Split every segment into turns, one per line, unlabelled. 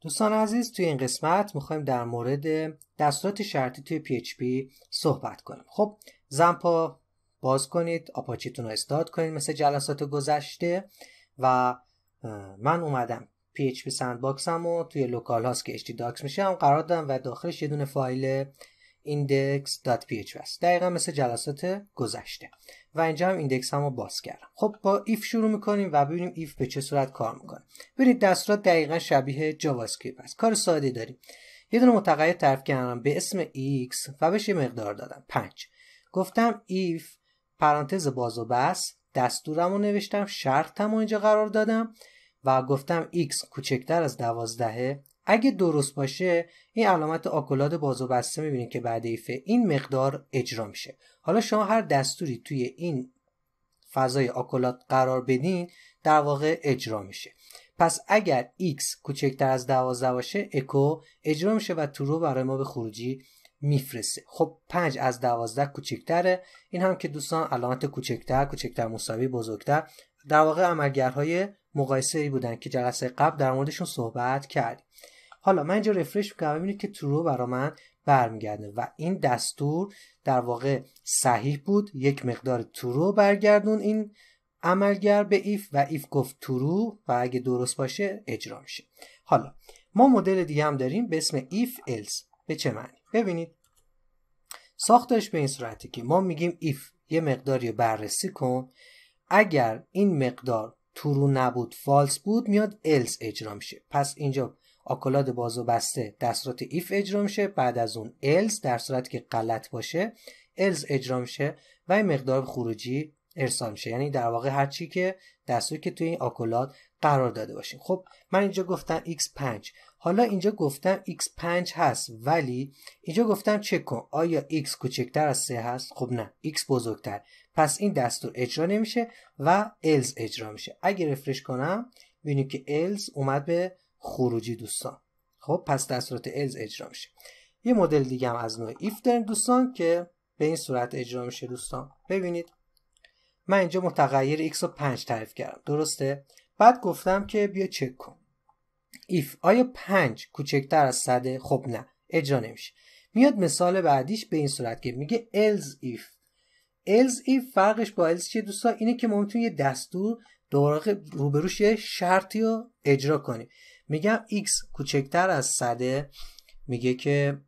دوستان عزیز توی این قسمت میخوایم در مورد دستورات شرطی توی PHP صحبت کنیم خب زنپا باز کنید آپاچیتون رو استارت کنید مثل جلسات گذشته و من اومدم PHP سندباکسم و توی لوکال هاست که HT داکس میشه هم قرار دادم و داخلش یه دونه فایل index.php است دقیقا مثل جلسات گذشته و اینجا هم ایندکس هم رو باز کردم خب با ایف شروع میکنیم و ببینیم ایف به چه صورت کار میکنه ببینید دستورات دقیقا شبیه جاوا اسکریپت است کار ساده داریم یه دونه متغیر تعریف کردم به اسم x و بهش یه مقدار دادم 5 گفتم if پرانتز باز و بس دستورم رو نوشتم شرطم رو اینجا قرار دادم و گفتم x کوچکتر از دوازدهه اگه درست باشه این علامت آکولاد باز و بسته میبینید که بعد ایفه این مقدار اجرا میشه حالا شما هر دستوری توی این فضای آکولاد قرار بدین در واقع اجرا میشه پس اگر x کوچکتر از 12 باشه اکو اجرا میشه و تو رو برای ما به خروجی میفرسته خب 5 از 12 کوچکتره این هم که دوستان علامت کوچکتر کوچکتر مساوی بزرگتر در واقع عملگرهای مقایسه بودن که جلسه قبل در موردشون صحبت کردیم حالا من اینجا رفرش میکنم ببینید که ترو برا من برمیگرده و این دستور در واقع صحیح بود یک مقدار ترو برگردون این عملگر به ایف و ایف گفت ترو و اگه درست باشه اجرا میشه حالا ما مدل دیگه هم داریم به اسم ایف else به چه معنی ببینید ساختش به این صورتی که ما میگیم ایف یه مقداری بررسی کن اگر این مقدار تورو نبود فالس بود میاد else اجرا میشه پس اینجا آکولاد باز و بسته در صورت ایف اجرا میشه بعد از اون الز در صورت که غلط باشه الز اجرا میشه و این مقدار خروجی ارسال میشه یعنی در واقع هر که دستوری که توی این آکولاد قرار داده باشیم خب من اینجا گفتم x5 حالا اینجا گفتم x5 هست ولی اینجا گفتم چک کن آیا x کوچکتر از 3 هست خب نه x بزرگتر پس این دستور اجرا نمیشه و الز اجرا میشه اگه رفرش کنم ببینید که else اومد به خروجی دوستان خب پس در صورت الز اجرا میشه یه مدل دیگه هم از نوع داریم دوستان که به این صورت اجرا میشه دوستان ببینید من اینجا متغیر x و 5 تعریف کردم درسته بعد گفتم که بیا چک کن ایف آیا 5 کوچکتر از 100 خب نه اجرا نمیشه میاد مثال بعدیش به این صورت که میگه else if else if فرقش با else چیه دوستان اینه که ممکن یه دستور دوباره روبروش یه شرطی رو اجرا کنی میگم x کوچکتر از صده میگه که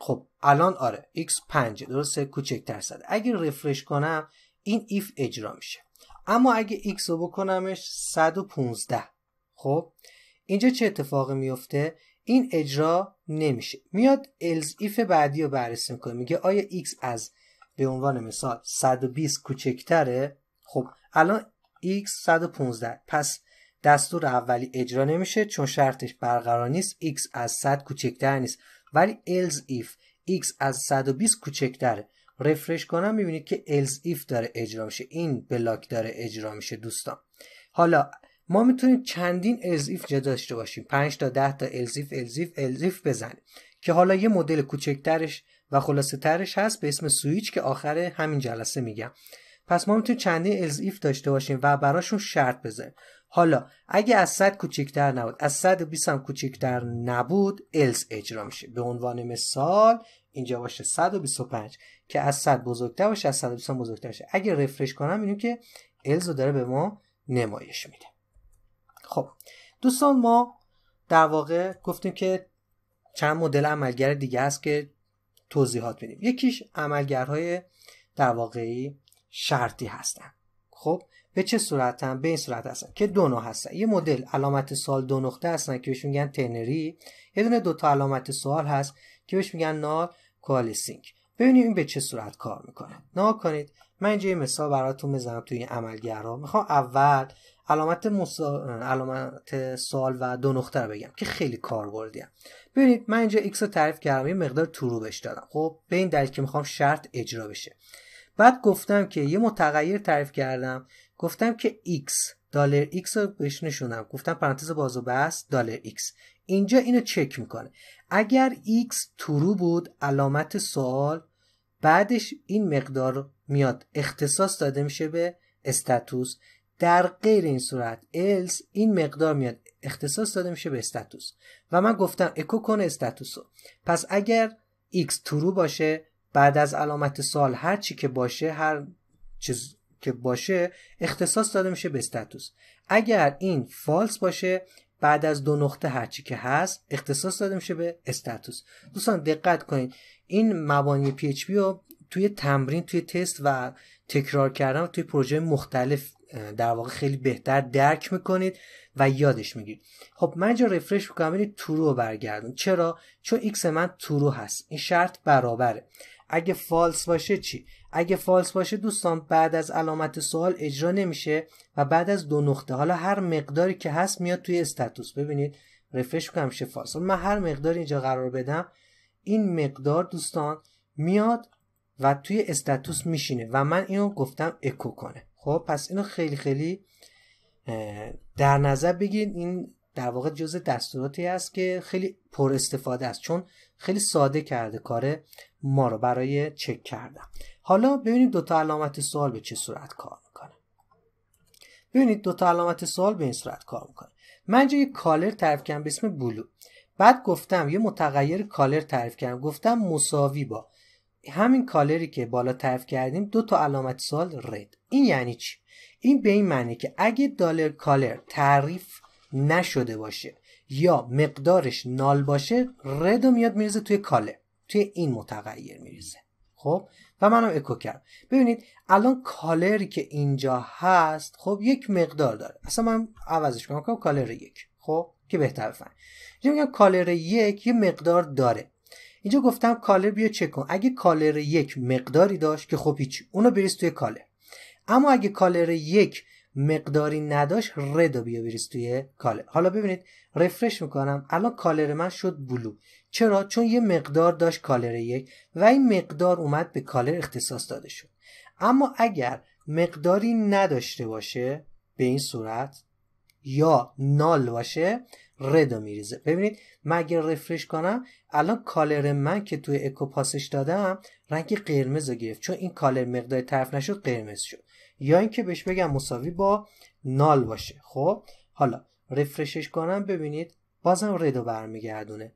خب الان آره x 5 درسته کوچکتر صده اگه رفرش کنم این if اجرا میشه اما اگه x رو بکنمش 115 خب اینجا چه اتفاقی میفته این اجرا نمیشه میاد else if بعدی رو بررسی میکنه میگه آیا x از به عنوان مثال 120 کوچکتره خب الان x 115 پس دستور اولی اجرا نمیشه چون شرطش برقرار نیست x از 100 کوچکتر نیست ولی else if x از 120 کوچکتره رفرش کنم میبینید که else if داره اجرا میشه این بلاک داره اجرا میشه دوستان حالا ما میتونیم چندین else if جا داشته باشیم 5 تا 10 تا else if else if else if بزنیم که حالا یه مدل کوچکترش و خلاصه ترش هست به اسم سویچ که آخر همین جلسه میگم پس ما میتونیم چندین else if داشته باشیم و براشون شرط بزنیم حالا اگه از 100 کوچکتر نبود از 120 هم کوچکتر نبود الز اجرا میشه به عنوان مثال اینجا باشه 125 که از 100 بزرگتر باشه از 120 بزرگتر باشه اگه رفرش کنم اینو که الز رو داره به ما نمایش میده خب دوستان ما در واقع گفتیم که چند مدل عملگر دیگه هست که توضیحات میدیم یکیش عملگرهای در واقعی شرطی هستن خب به چه صورتن به این صورت هستن که دو نوع هستن یه مدل علامت سال دو نقطه هستن که بهش میگن تنری یه دونه دو تا علامت سوال هست که بهش میگن نال کوالیسینگ ببینیم این به چه صورت کار میکنه نها کنید من اینجا یه مثال براتون بزنم توی این عملگرا میخوام اول علامت, مسا... علامت سوال و دو نقطه رو بگم که خیلی کاربردیه ببینید من اینجا ایکس رو تعریف کردم یه مقدار تو بهش دادم خب به این دلیل که میخوام شرط اجرا بشه بعد گفتم که یه متغیر تعریف کردم گفتم که x دالر x رو بهش نشونم گفتم پرانتز باز و بست دلار x اینجا اینو چک میکنه اگر x ترو بود علامت سوال بعدش این مقدار میاد اختصاص داده میشه به استاتوس در غیر این صورت else این مقدار میاد اختصاص داده میشه به استاتوس و من گفتم اکو کن استاتوس رو پس اگر x ترو باشه بعد از علامت سوال هر چی که باشه هر چیز که باشه اختصاص داده میشه به استاتوس اگر این فالس باشه بعد از دو نقطه هرچی که هست اختصاص داده میشه به استاتوس دوستان دقت کنید این مبانی پی اچ رو توی تمرین توی تست و تکرار کردن و توی پروژه مختلف در واقع خیلی بهتر درک میکنید و یادش میگیرید خب من جا رفرش میکنم برید تو رو برگردون چرا چون ایکس من تو هست این شرط برابره اگه فالس باشه چی اگه فالس باشه دوستان بعد از علامت سوال اجرا نمیشه و بعد از دو نقطه حالا هر مقداری که هست میاد توی استاتوس ببینید رفرش کنم شه فالس من هر مقدار اینجا قرار بدم این مقدار دوستان میاد و توی استاتوس میشینه و من اینو گفتم اکو کنه خب پس اینو خیلی خیلی در نظر بگیرید این در واقع جز دستوراتی است که خیلی پر استفاده است چون خیلی ساده کرده کار ما رو برای چک کردن حالا ببینید دو علامت سوال به چه صورت کار میکنه ببینید دو تا علامت سوال به این صورت کار میکنه من یه کالر تعریف کردم به اسم بلو بعد گفتم یه متغیر کالر تعریف کردم گفتم مساوی با همین کالری که بالا تعریف کردیم دو تا علامت سوال رد این یعنی چی این به این معنی که اگه دالر کالر تعریف نشده باشه یا مقدارش نال باشه ردو میاد میریزه توی کاله توی این متغیر میریزه خب و منم اکو کردم ببینید الان کالری که اینجا هست خب یک مقدار داره اصلا من عوضش کنم کنم کالر یک خب که بهتر فهم اینجا میگم کالر یک یه مقدار داره اینجا گفتم کالر بیا چک کن اگه کالر یک مقداری داشت که خب هیچ اونو بریز توی کالر اما اگه کالر یک مقداری نداشت رد رو بیا بریز توی کالر حالا ببینید رفرش میکنم الان کالر من شد بلو چرا چون یه مقدار داشت کالر یک و این مقدار اومد به کالر اختصاص داده شد اما اگر مقداری نداشته باشه به این صورت یا نال باشه ردو میریزه ببینید من اگر رفرش کنم الان کالر من که توی اکو پاسش دادم رنگ قرمز رو گرفت چون این کالر مقداری طرف نشد قرمز شد یا اینکه بهش بگم مساوی با نال باشه خب حالا رفرشش کنم ببینید بازم ردو برمیگردونه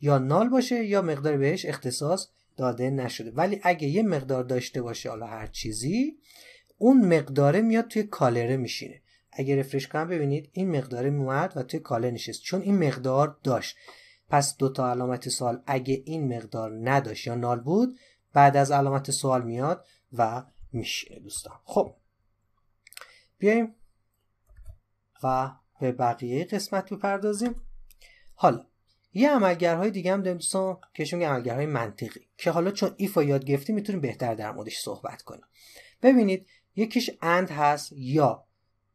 یا نال باشه یا مقدار بهش اختصاص داده نشده ولی اگه یه مقدار داشته باشه حالا هر چیزی اون مقداره میاد توی کالره میشینه اگه رفرش کنم ببینید این مقداره میومد و توی کالر نشست چون این مقدار داشت پس دو تا علامت سوال اگه این مقدار نداشت یا نال بود بعد از علامت سوال میاد و میشه دوستان خب بیایم و به بقیه قسمت بپردازیم حالا یه عملگرهای دیگه هم داریم دوستان که عملگرهای منطقی که حالا چون ایفا یاد گرفتیم میتونیم بهتر در موردش صحبت کنیم ببینید یکیش اند هست یا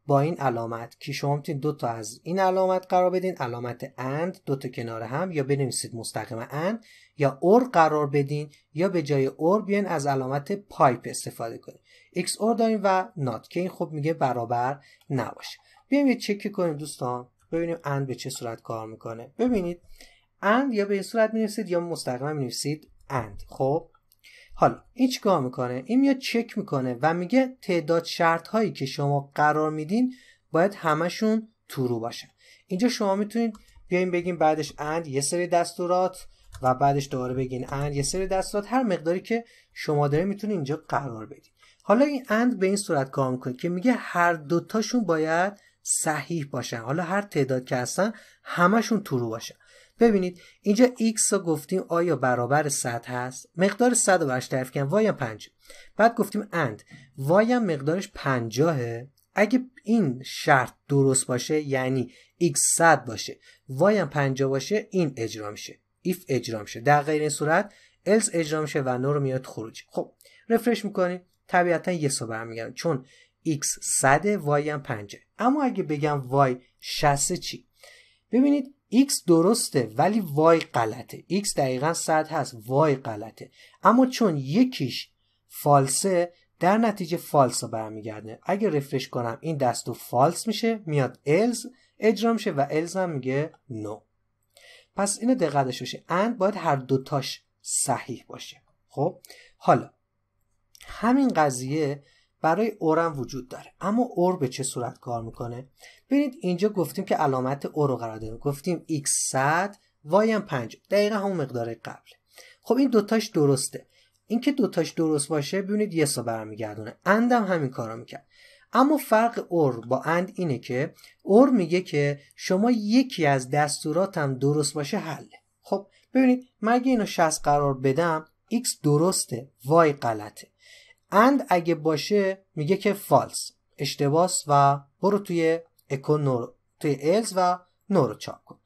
با این علامت که شما میتونید دو تا از این علامت قرار بدین علامت اند دو تا کنار هم یا بنویسید مستقیم اند یا اور قرار بدین یا به جای اور بیان از علامت پایپ استفاده کنید XOR داریم و نات که این خب میگه برابر نباشه بیایم یه چک کنیم دوستان ببینیم اند به چه صورت کار میکنه ببینید اند یا به این صورت مینویسید یا مستقیما مینویسید اند خب حالا این کار میکنه این میاد چک میکنه و میگه تعداد شرط هایی که شما قرار میدین باید همشون ترو باشه اینجا شما میتونید بیایم بگیم بعدش اند یه سری دستورات و بعدش دوباره بگین اند یه سری دستورات هر مقداری که شما داره میتونید اینجا قرار بدید حالا این اند به این صورت کار میکنه که میگه هر دوتاشون باید صحیح باشن حالا هر تعداد که هستن همشون ترو باشن ببینید اینجا x رو گفتیم آیا برابر 100 هست مقدار 100 رو برش تعریف کردم وایم 5 بعد گفتیم اند وایم مقدارش 50 اگه این شرط درست باشه یعنی x 100 باشه وایم 50 باشه این اجرا میشه if اجرا میشه در غیر این صورت else اجرا میشه و نور میاد خروج خب رفرش میکنید طبیعتا یه سو برمیگردم چون x 100 y هم 5 اما اگه بگم y 60 چی ببینید x درسته ولی y غلطه x دقیقا 100 هست y غلطه اما چون یکیش فالسه در نتیجه فالس رو برمیگرده اگه رفرش کنم این دستو فالس میشه میاد الز اجرا میشه و الز هم میگه نو پس اینو داشته باشه اند باید هر دوتاش صحیح باشه خب حالا همین قضیه برای اورم وجود داره اما اور به چه صورت کار میکنه ببینید اینجا گفتیم که علامت اور رو قرار دادیم گفتیم x 100 y هم 5 دقیقه همون مقدار قبل خب این دوتاش درسته اینکه دوتاش درست باشه ببینید یه سا برمیگردونه اندم همین کار رو میکرد اما فرق اور با اند اینه که اور میگه که شما یکی از دستوراتم درست باشه حل خب ببینید مگه اینو 60 قرار بدم x درسته y غلطه اند اگه باشه میگه که فالس اشتباس و برو توی اکو نور توی الز و نور رو چاپ کن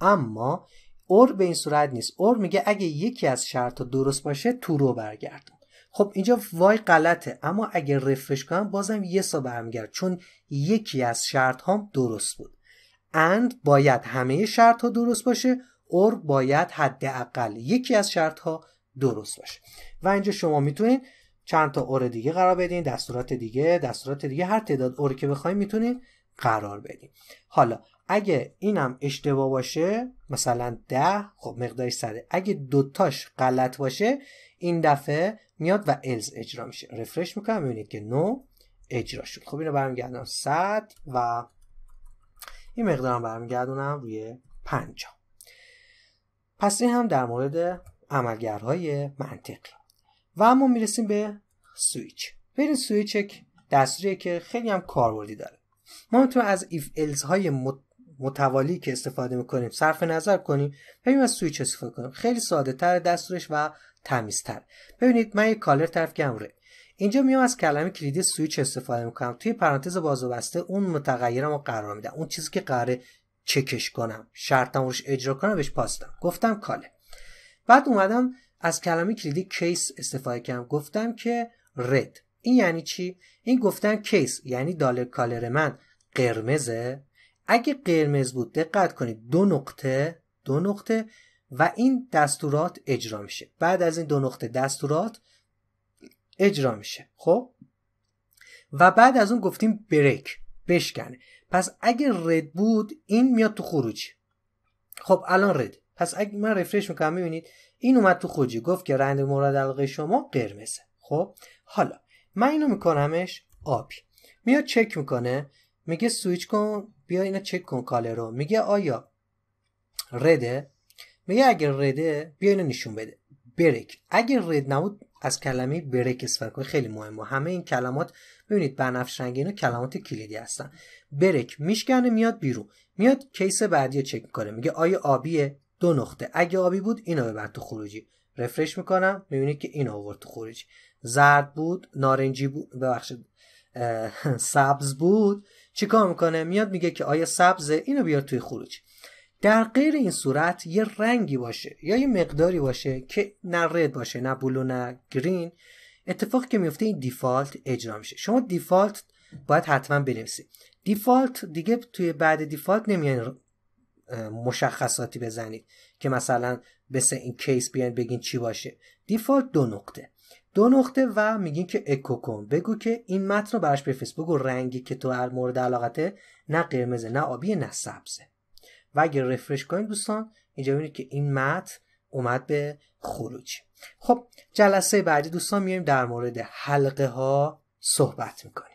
اما اور به این صورت نیست اور میگه اگه یکی از شرط درست باشه تو رو برگردون خب اینجا وای غلطه اما اگه رفرش کنم بازم یه سا برمیگرد چون یکی از شرط هم درست بود اند باید همه شرط ها درست باشه اور باید حداقل یکی از شرط ها درست باشه و اینجا شما میتونید چند تا اور دیگه قرار بدین دستورات دیگه دستورات دیگه هر تعداد اور که بخواید میتونید قرار بدین حالا اگه اینم اشتباه باشه مثلا ده خب مقدارش سره اگه دوتاش غلط باشه این دفعه میاد و الز اجرا میشه رفرش میکنم میبینید که نو اجرا شد خب اینو برمیگردم صد و این مقدارم برمیگردونم روی پنجا پس این هم در مورد عملگرهای منطقی و اما میرسیم به سویچ ببینید سویچ یک دستوریه که خیلی هم کاربردی داره ما میتونیم از ایف الز های متوالی که استفاده میکنیم صرف نظر کنیم ببینیم از سویچ استفاده کنیم خیلی ساده تر دستورش و تمیزتر ببینید من یک کالر طرف گمره اینجا میام از کلمه کلیدی سویچ استفاده میکنم توی پرانتز باز و بسته اون متغیرم رو قرار میدم اون چیزی که قراره چکش کنم شرطم روش اجرا کنم بهش پاستم گفتم کاله بعد اومدم از کلمه کلیدی کیس استفاده کردم گفتم که رد این یعنی چی این گفتم کیس یعنی دالر کالر من قرمزه اگه قرمز بود دقت کنید دو نقطه دو نقطه و این دستورات اجرا میشه بعد از این دو نقطه دستورات اجرا میشه خب و بعد از اون گفتیم بریک بشکنه پس اگه رد بود این میاد تو خروجی خب الان رد پس اگه من رفرش میکنم میبینید این اومد تو خوجی گفت که رنگ مورد علاقه شما قرمزه خب حالا من اینو میکنمش آبی میاد چک میکنه میگه سویچ کن بیا اینو چک کن کاله رو میگه آیا رده میگه اگر رده بیا اینو نشون بده بریک اگر رد نبود از کلمه برک استفاده خیلی مهمه همه این کلمات ببینید بنفش رنگ اینا کلمات کلیدی هستن برک میشکنه میاد بیرون میاد کیس بعدی چک میکنه میگه آیا آبیه دو نقطه اگه آبی بود اینو ببر تو خروجی رفرش میکنم میبینید که اینو آورد تو خروجی زرد بود نارنجی بود ببخشید سبز بود چیکار میکنه میاد میگه که آیا سبز اینو بیار توی خروجی در غیر این صورت یه رنگی باشه یا یه مقداری باشه که نه رد باشه نه بلو نه گرین اتفاق که میفته این دیفالت اجرا میشه شما دیفالت باید حتما بنویسید دیفالت دیگه توی بعد دیفالت نمیان مشخصاتی بزنید که مثلا مثل این کیس بیان بگین چی باشه دیفالت دو نقطه دو نقطه و میگین که اکو کن بگو که این متن رو براش بفرست بگو رنگی که تو مورد علاقته نه قرمزه نه آبیه نه سبزه و اگر رفرش کنید دوستان اینجا ببینید که این متن اومد به خروج خب جلسه بعدی دوستان میایم در مورد حلقه ها صحبت میکنیم